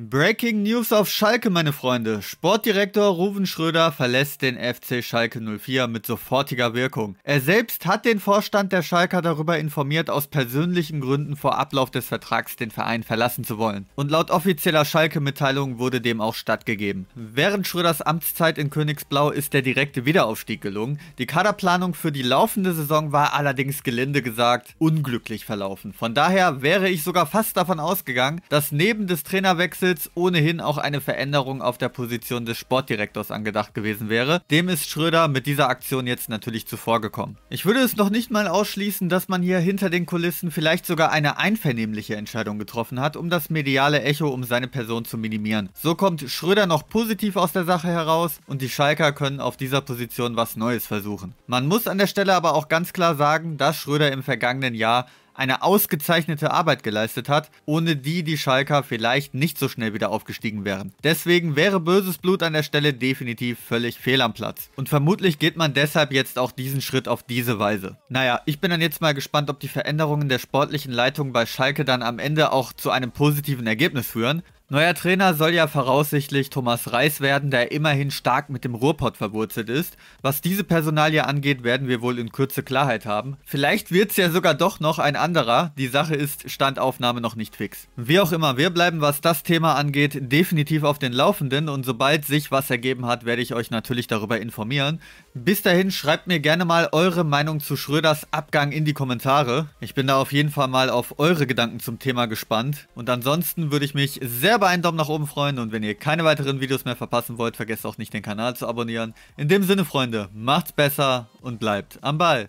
Breaking News auf Schalke, meine Freunde. Sportdirektor Ruven Schröder verlässt den FC Schalke 04 mit sofortiger Wirkung. Er selbst hat den Vorstand der Schalker darüber informiert, aus persönlichen Gründen vor Ablauf des Vertrags den Verein verlassen zu wollen. Und laut offizieller Schalke-Mitteilung wurde dem auch stattgegeben. Während Schröders Amtszeit in Königsblau ist der direkte Wiederaufstieg gelungen. Die Kaderplanung für die laufende Saison war allerdings gelinde gesagt unglücklich verlaufen. Von daher wäre ich sogar fast davon ausgegangen, dass neben des Trainerwechsels Wechsels ohnehin auch eine Veränderung auf der Position des Sportdirektors angedacht gewesen wäre. Dem ist Schröder mit dieser Aktion jetzt natürlich zuvorgekommen. Ich würde es noch nicht mal ausschließen, dass man hier hinter den Kulissen vielleicht sogar eine einvernehmliche Entscheidung getroffen hat, um das mediale Echo um seine Person zu minimieren. So kommt Schröder noch positiv aus der Sache heraus und die Schalker können auf dieser Position was Neues versuchen. Man muss an der Stelle aber auch ganz klar sagen, dass Schröder im vergangenen Jahr eine ausgezeichnete Arbeit geleistet hat, ohne die die Schalker vielleicht nicht so schnell wieder aufgestiegen wären. Deswegen wäre böses Blut an der Stelle definitiv völlig fehl am Platz. Und vermutlich geht man deshalb jetzt auch diesen Schritt auf diese Weise. Naja, ich bin dann jetzt mal gespannt, ob die Veränderungen der sportlichen Leitung bei Schalke dann am Ende auch zu einem positiven Ergebnis führen. Neuer Trainer soll ja voraussichtlich Thomas Reis werden, der immerhin stark mit dem Ruhrpott verwurzelt ist. Was diese Personalie angeht, werden wir wohl in Kürze Klarheit haben. Vielleicht wird es ja sogar doch noch ein anderer. Die Sache ist Standaufnahme noch nicht fix. Wie auch immer, wir bleiben, was das Thema angeht, definitiv auf den Laufenden und sobald sich was ergeben hat, werde ich euch natürlich darüber informieren. Bis dahin schreibt mir gerne mal eure Meinung zu Schröders Abgang in die Kommentare. Ich bin da auf jeden Fall mal auf eure Gedanken zum Thema gespannt. Und ansonsten würde ich mich sehr aber einen Daumen nach oben, freuen Und wenn ihr keine weiteren Videos mehr verpassen wollt, vergesst auch nicht den Kanal zu abonnieren. In dem Sinne, Freunde, macht's besser und bleibt am Ball.